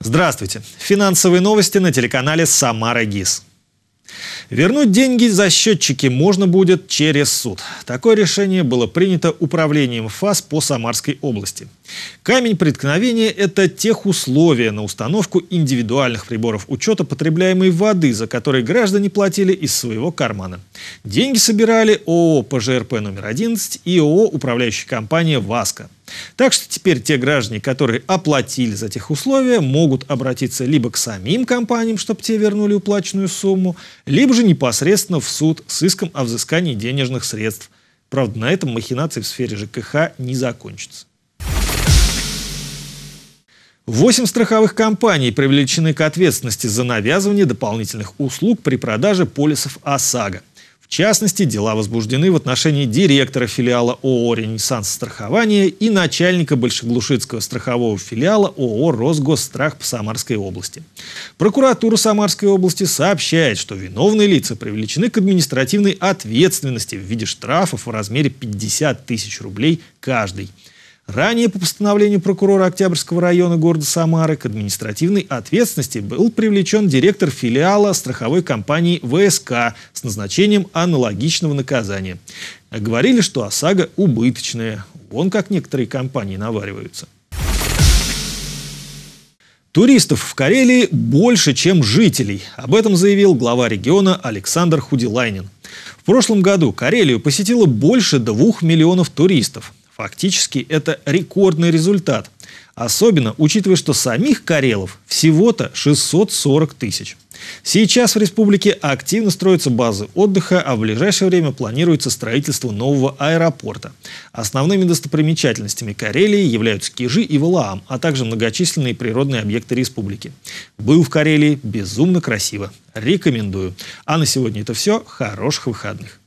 Здравствуйте. Финансовые новости на телеканале «Самара ГИС». Вернуть деньги за счетчики можно будет через суд. Такое решение было принято управлением ФАС по Самарской области. Камень преткновения – это тех условия на установку индивидуальных приборов учета потребляемой воды, за которые граждане платили из своего кармана. Деньги собирали ООО ПЖРП номер 11 и ООО «Управляющая компания ВАСКО». Так что теперь те граждане, которые оплатили за тех условия, могут обратиться либо к самим компаниям, чтобы те вернули уплаченную сумму, либо же непосредственно в суд с иском о взыскании денежных средств. Правда, на этом махинации в сфере ЖКХ не закончатся. Восемь страховых компаний привлечены к ответственности за навязывание дополнительных услуг при продаже полисов ОСАГО. В частности, дела возбуждены в отношении директора филиала ООО «Ренессанс страхования» и начальника Большеглушицкого страхового филиала ООО «Росгосстрах» по Самарской области. Прокуратура Самарской области сообщает, что виновные лица привлечены к административной ответственности в виде штрафов в размере 50 тысяч рублей каждый. Ранее по постановлению прокурора Октябрьского района города Самары к административной ответственности был привлечен директор филиала страховой компании ВСК с назначением аналогичного наказания. Говорили, что ОСАГО убыточная. Вон как некоторые компании навариваются. Туристов в Карелии больше, чем жителей. Об этом заявил глава региона Александр Худилайнин. В прошлом году Карелию посетило больше двух миллионов туристов. Фактически это рекордный результат. Особенно учитывая, что самих карелов всего-то 640 тысяч. Сейчас в республике активно строятся базы отдыха, а в ближайшее время планируется строительство нового аэропорта. Основными достопримечательностями Карелии являются Кижи и Валаам, а также многочисленные природные объекты республики. Был в Карелии безумно красиво. Рекомендую. А на сегодня это все. Хороших выходных.